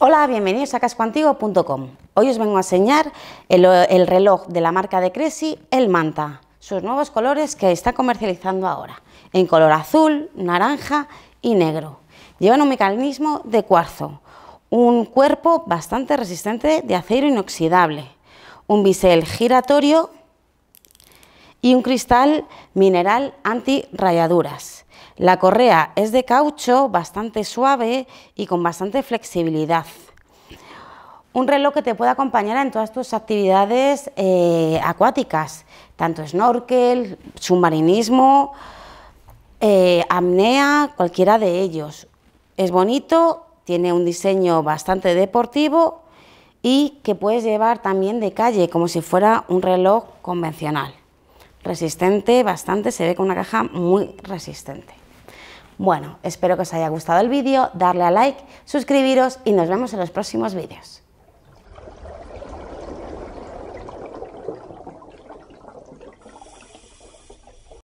Hola, bienvenidos a cascuantigo.com. Hoy os vengo a enseñar el, reloj de la marca de Cresci, el Manta, sus nuevos colores que está comercializando ahora, en color azul, naranja y negro. Llevan un mecanismo de cuarzo, un cuerpo bastante resistente de acero inoxidable, un bisel giratorio y un cristal mineral anti rayaduras. La correa es de caucho, bastante suave y con bastante flexibilidad. Un reloj que te puede acompañar en todas tus actividades eh, acuáticas, tanto snorkel, submarinismo, eh, amnea, cualquiera de ellos. Es bonito, tiene un diseño bastante deportivo y que puedes llevar también de calle, como si fuera un reloj convencional resistente bastante, se ve con una caja muy resistente. Bueno, espero que os haya gustado el vídeo, darle a like, suscribiros y nos vemos en los próximos vídeos.